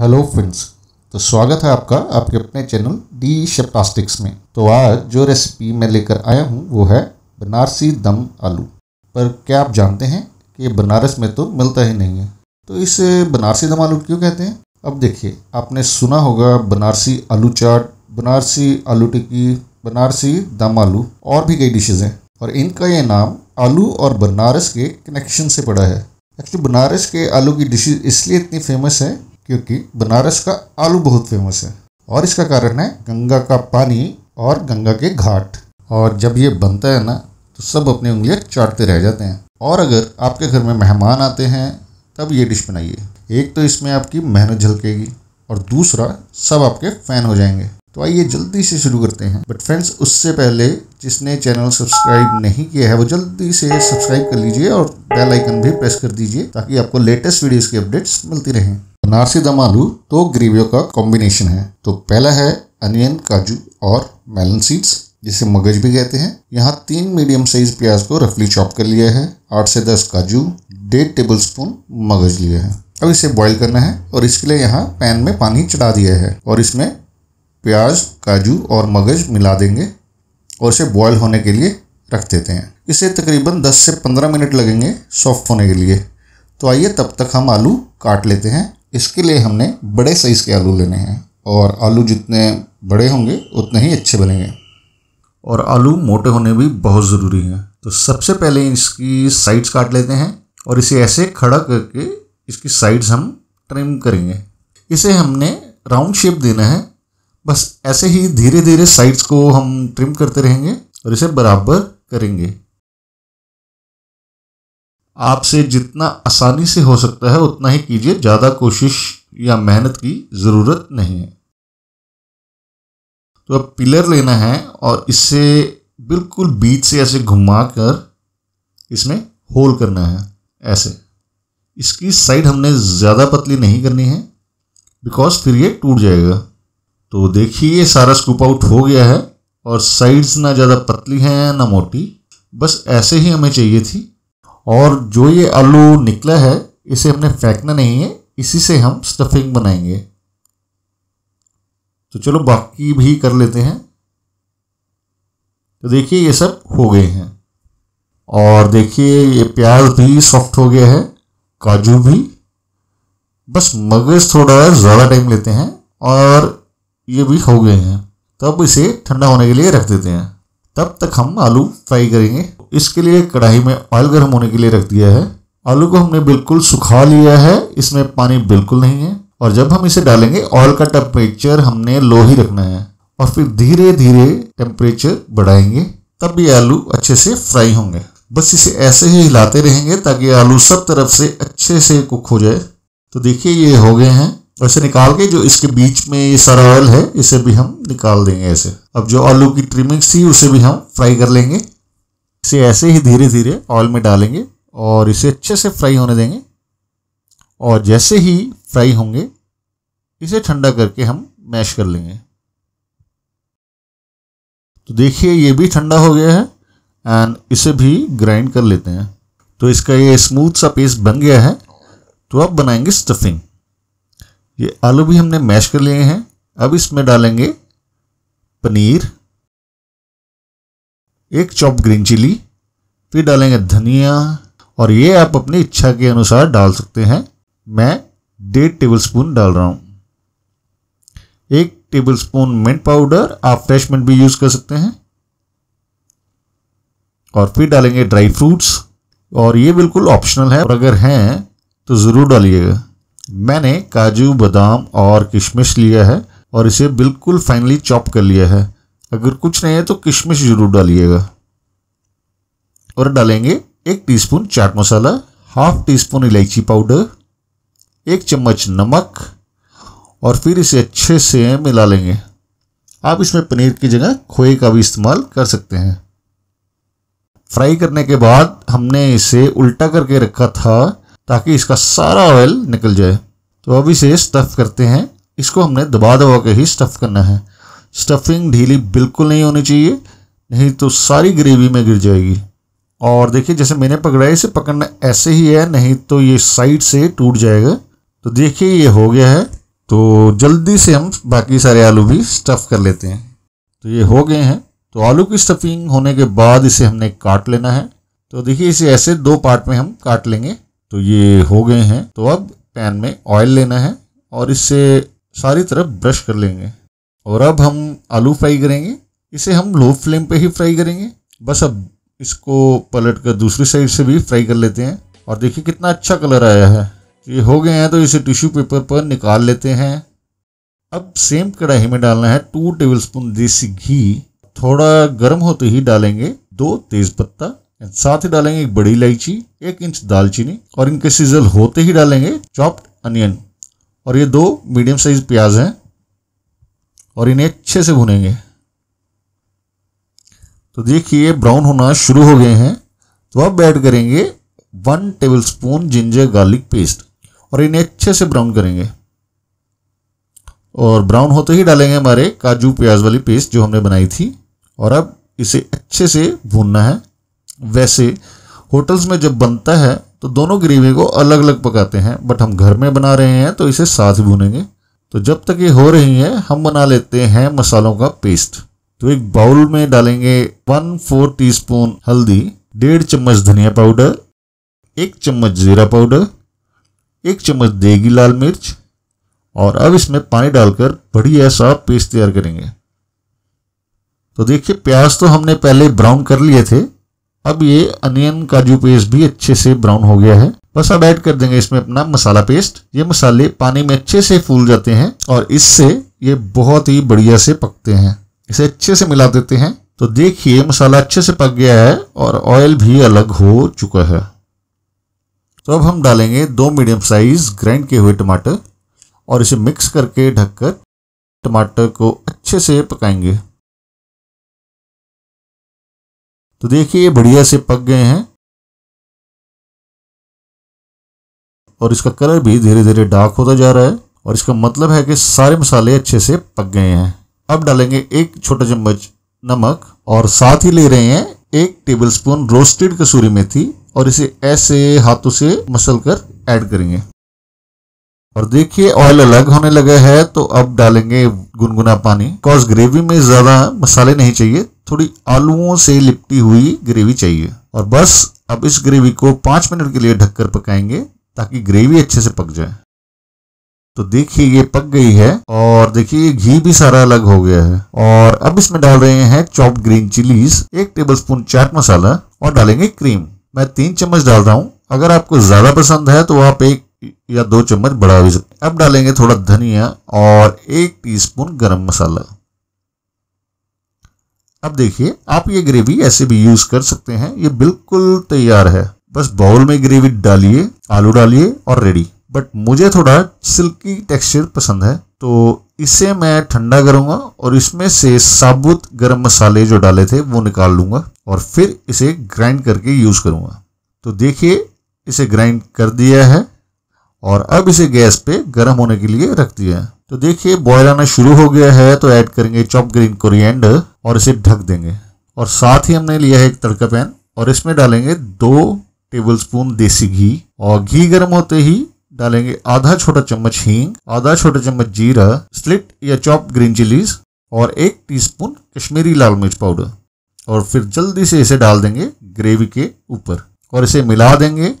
hello friends तो स्वागत है आपका आपके अपने चैनल डी शेपास्टिक्स में तो आज जो रेसिपी मैं लेकर आया हूँ वो है बनारसी दम आलू पर क्या आप जानते हैं कि बनारस में तो मिलता ही नहीं है तो इसे बनारसी दम आलू क्यों कहते हैं अब देखिए आपने सुना होगा बनारसी आलू चाट बनारसी आलू टिक्की बनारसी दम आलू और भी कई डिशेज़ हैं और इनका ये नाम आलू और बनारस के कनेक्शन से पड़ा है एक्चुअली बनारस के आलू की डिशेज इसलिए इतनी फेमस है क्योंकि बनारस का आलू बहुत फेमस है और इसका कारण है गंगा का पानी और गंगा के घाट और जब ये बनता है ना तो सब अपनी उंगलियाँ चाटते रह जाते हैं और अगर आपके घर में मेहमान आते हैं तब ये डिश बनाइए एक तो इसमें आपकी मेहनत झलकेगी और दूसरा सब आपके फ़ैन हो जाएंगे तो आइए जल्दी से शुरू करते हैं बट फ्रेंड्स उससे पहले जिसने चैनल सब्सक्राइब नहीं किया है वो जल्दी से सब्सक्राइब कर लीजिए और बेल आइकन भी प्रेस कर दीजिए ताकि आपको लेटेस्ट वीडियोस की अपडेट्स मिलती रहें बनारसी दम आलू तो ग्रेवियों का कॉम्बिनेशन है तो पहला है अनियन काजू और मेलन सीड्स जिसे मगज भी कहते हैं यहाँ तीन मीडियम साइज प्याज को रफली चॉप कर लिया है आठ से दस काजू डेढ़ टेबल स्पून मगज लिया है अब इसे बॉईल करना है और इसके लिए यहाँ पैन में पानी चढ़ा दिया है और इसमें प्याज काजू और मगज मिला देंगे और इसे बॉयल होने के लिए रख देते हैं इसे तकरीबन 10 से 15 मिनट लगेंगे सॉफ्ट होने के लिए तो आइए तब तक हम आलू काट लेते हैं इसके लिए हमने बड़े साइज़ के आलू लेने हैं और आलू जितने बड़े होंगे उतने ही अच्छे बनेंगे और आलू मोटे होने भी बहुत ज़रूरी हैं तो सबसे पहले इसकी साइड्स काट लेते हैं और इसे ऐसे खड़ा करके इसकी साइड्स हम ट्रिम करेंगे इसे हमने राउंड शेप देना है बस ऐसे ही धीरे धीरे साइड्स को हम ट्रिम करते रहेंगे और इसे बराबर करेंगे आपसे जितना आसानी से हो सकता है उतना ही कीजिए ज़्यादा कोशिश या मेहनत की ज़रूरत नहीं है तो अब पिलर लेना है और इसे बिल्कुल बीच से ऐसे घुमा कर इसमें होल करना है ऐसे इसकी साइड हमने ज़्यादा पतली नहीं करनी है बिकॉज फिर ये टूट जाएगा तो देखिए ये सारा स्कूप आउट हो गया है और साइड्स ना ज़्यादा पतली हैं ना मोटी बस ऐसे ही हमें चाहिए थी और जो ये आलू निकला है इसे हमने फेंकना नहीं है इसी से हम स्टफिंग बनाएंगे तो चलो बाकी भी कर लेते हैं तो देखिए ये सब हो गए हैं और देखिए ये प्याज भी सॉफ्ट हो गया है काजू भी बस मगज थोड़ा ज़्यादा टाइम लेते हैं और ये भी हो गए हैं तब इसे ठंडा होने के लिए रख देते हैं तब तक हम आलू फ्राई करेंगे इसके लिए कढ़ाई में ऑयल गर्म होने के लिए रख दिया है आलू को हमने बिल्कुल सुखा लिया है इसमें पानी बिल्कुल नहीं है और जब हम इसे डालेंगे ऑयल का टेम्परेचर हमने लो ही रखना है और फिर धीरे धीरे टेम्परेचर बढ़ाएंगे तब ये आलू अच्छे से फ्राई होंगे बस इसे ऐसे ही हिलाते रहेंगे ताकि आलू सब तरफ से अच्छे से कुक हो जाए तो देखिए ये हो गए हैं वैसे निकाल के जो इसके बीच में ये सारा ऑयल है इसे भी हम निकाल देंगे ऐसे अब जो आलू की ट्रिमिंग्स थी उसे भी हम फ्राई कर लेंगे इसे ऐसे ही धीरे धीरे ऑयल में डालेंगे और इसे अच्छे से फ्राई होने देंगे और जैसे ही फ्राई होंगे इसे ठंडा करके हम मैश कर लेंगे तो देखिए ये भी ठंडा हो गया है एंड इसे भी ग्राइंड कर लेते हैं तो इसका ये स्मूथ सा पेस्ट बन गया है तो अब बनाएंगे स्टफिंग ये आलू भी हमने मैश कर लिए हैं अब इसमें डालेंगे पनीर एक चॉप ग्रीन चिली फिर डालेंगे धनिया और ये आप अपनी इच्छा के अनुसार डाल सकते हैं मैं डेढ़ टेबल स्पून डाल रहा हूँ एक टेबल स्पून मिंट पाउडर आप फ्रेश मिंट भी यूज़ कर सकते हैं और फिर डालेंगे ड्राई फ्रूट्स और ये बिल्कुल ऑप्शनल है और अगर हैं तो ज़रूर डालिएगा मैंने काजू बादाम और किशमिश लिया है और इसे बिल्कुल फाइनली चॉप कर लिया है अगर कुछ नहीं है तो किशमिश जरूर डालिएगा और डालेंगे एक teaspoon chaat masala half tea spoon इलायची पाउडर एक चम्मच नमक और फिर इसे अच्छे से मिला लेंगे आप इसमें पनीर की जगह खोए का भी इस्तेमाल कर सकते हैं फ्राई करने के बाद हमने इसे उल्टा करके रखा था ताकि इसका सारा ऑयल निकल जाए तो अब इसे स्टफ़ करते हैं इसको हमने दबा दबा के ही स्टफ़ करना है स्टफिंग ढीली बिल्कुल नहीं होनी चाहिए नहीं तो सारी ग्रेवी में गिर जाएगी और देखिए जैसे मैंने पकड़ा है इसे पकड़ना ऐसे ही है नहीं तो ये साइड से टूट जाएगा तो देखिए ये हो गया है तो जल्दी से हम बाकी सारे आलू भी स्टफ़ कर लेते हैं तो ये हो गए हैं तो आलू की स्टफिंग होने के बाद इसे हमने काट लेना है तो देखिए इसे ऐसे दो पार्ट में हम काट लेंगे तो ये हो गए हैं तो अब पैन में ऑयल लेना है और इससे सारी तरफ ब्रश कर लेंगे और अब हम आलू फ्राई करेंगे इसे हम लो फ्लेम पे ही फ्राई करेंगे बस अब इसको पलट कर दूसरी साइड से भी फ्राई कर लेते हैं और देखिए कितना अच्छा कलर आया है ये हो गए हैं तो इसे टिश्यू पेपर पर निकाल लेते हैं अब सेम कढ़ाई में डालना है टू टेबल स्पून देसी घी थोड़ा गर्म होते ही डालेंगे दो तेज पत्ता साथ ही डालेंगे एक बड़ी इलायची एक इंच दालचीनी और इनके सीजल होते ही डालेंगे चॉप्ड अनियन और ये दो मीडियम साइज प्याज हैं और इन्हें अच्छे से भुनेंगे तो देखिए ब्राउन होना शुरू हो गए हैं तो अब ऐड करेंगे one table spoon ginger garlic paste और इन्हें अच्छे से ब्राउन करेंगे और ब्राउन होते ही डालेंगे हमारे काजू प्याज वाली पेस्ट जो हमने बनाई थी और अब इसे अच्छे से भूनना है वैसे होटल्स में जब बनता है तो दोनों ग्रेवी को अलग अलग पकाते हैं बट हम घर में बना रहे हैं तो इसे साथ भूनेंगे तो जब तक ये हो रही है हम बना लेते हैं मसालों का पेस्ट तो एक बाउल में डालेंगे वन फोर टी हल्दी डेढ़ चम्मच धनिया पाउडर एक चम्मच जीरा पाउडर एक चम्मच देगी लाल मिर्च और अब इसमें पानी डालकर बढ़िया सा पेस्ट तैयार करेंगे तो देखिए प्याज तो हमने पहले ब्राउन कर लिए थे अब ये अनियन काजू पेस्ट भी अच्छे से ब्राउन हो गया है बस अब ऐड कर देंगे इसमें अपना मसाला पेस्ट ये मसाले पानी में अच्छे से फूल जाते हैं और इससे ये बहुत ही बढ़िया से पकते हैं इसे अच्छे से मिला देते हैं तो देखिए मसाला अच्छे से पक गया है और ऑयल भी अलग हो चुका है तो अब हम डालेंगे दो मीडियम साइज ग्राइंड किए हुए टमाटर और इसे मिक्स करके ढककर टमाटर को अच्छे से पकाएंगे तो देखिए ये बढ़िया से पक गए हैं और इसका कलर भी धीरे धीरे डार्क होता जा रहा है और इसका मतलब है कि सारे मसाले अच्छे से पक गए हैं अब डालेंगे एक छोटा चम्मच नमक और साथ ही ले रहे हैं एक टेबलस्पून रोस्टेड कसूरी मेथी और इसे ऐसे हाथों से मसल कर ऐड करेंगे और देखिए ऑयल अलग होने लगा है तो अब डालेंगे गुनगुना पानी बिकॉज ग्रेवी में ज्यादा मसाले नहीं चाहिए थोड़ी आलूओं से लिपटी हुई ग्रेवी चाहिए और बस अब इस ग्रेवी को पांच मिनट के लिए ढककर पकाएंगे ताकि ग्रेवी अच्छे से पक जाए तो देखिए ये पक गई है और देखिए घी भी सारा अलग हो गया है और अब इसमें डाल रहे हैं चॉप ग्रीन चिलीज एक टेबलस्पून चाट मसाला और डालेंगे क्रीम मैं तीन चम्मच डाल रहा हूं अगर आपको ज़्यादा पसंद है तो आप एक या दो चम्मच बढ़ा भी सकते अब डालेंगे थोड़ा धनिया और एक टीस्पून गरम मसाला अब देखिए आप ये ग्रेवी ऐसे भी यूज कर सकते हैं ये बिल्कुल तैयार है बस बाउल में ग्रेवी डालिए आलू डालिए और रेडी बट मुझे थोड़ा सिल्की टेक्सचर पसंद है तो इसे मैं ठंडा करूंगा और इसमें से साबुत गरम मसाले जो डाले थे वो निकाल लूंगा और फिर इसे ग्राइंड करके यूज़ करूंगा तो देखिए इसे ग्राइंड कर दिया है और अब इसे गैस पे गर्म होने के लिए रख दिया है तो देखिए बॉयल आना शुरू हो गया है तो ऐड करेंगे चॉप ग्रीन कोरिएंडर और इसे ढक देंगे और साथ ही हमने लिया है एक तड़का पैन और इसमें डालेंगे दो टेबलस्पून देसी घी और घी गर्म होते ही डालेंगे आधा छोटा चम्मच हींग आधा छोटा चम्मच जीरा स्लिट या चॉप ग्रीन चिलीज और एक टीस्पून कश्मीरी लाल मिर्च पाउडर और फिर जल्दी से इसे डाल देंगे ग्रेवी के ऊपर और इसे मिला देंगे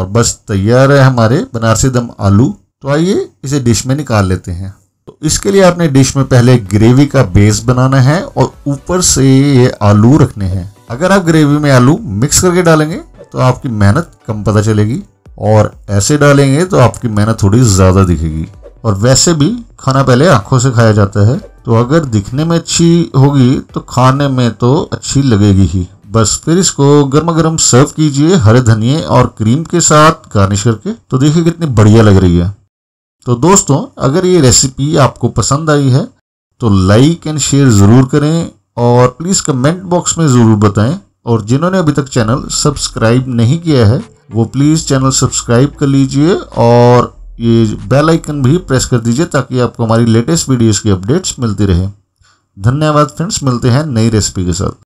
और बस तैयार है हमारे बनारसी दम आलू तो आइए इसे डिश में निकाल लेते हैं तो इसके लिए आपने डिश में पहले ग्रेवी का बेस बनाना है और ऊपर से ये आलू रखने हैं अगर आप ग्रेवी में आलू मिक्स करके डालेंगे तो आपकी मेहनत कम पता चलेगी और ऐसे डालेंगे तो आपकी मेहनत थोड़ी ज़्यादा दिखेगी और वैसे भी खाना पहले आंखों से खाया जाता है तो अगर दिखने में अच्छी होगी तो खाने में तो अच्छी लगेगी ही बस फिर इसको गर्मा गर्म सर्व कीजिए हरे धनिए और क्रीम के साथ गार्निश करके तो देखिए कितनी बढ़िया लग रही है तो दोस्तों अगर ये रेसिपी आपको पसंद आई है तो लाइक एंड शेयर ज़रूर करें और प्लीज़ कमेंट बॉक्स में ज़रूर बताएं और जिन्होंने अभी तक चैनल सब्सक्राइब नहीं किया है वो प्लीज़ चैनल सब्सक्राइब कर लीजिए और ये बेल आइकन भी प्रेस कर दीजिए ताकि आपको हमारी लेटेस्ट वीडियोस की अपडेट्स मिलती रहे धन्यवाद फ्रेंड्स मिलते हैं नई रेसिपी के साथ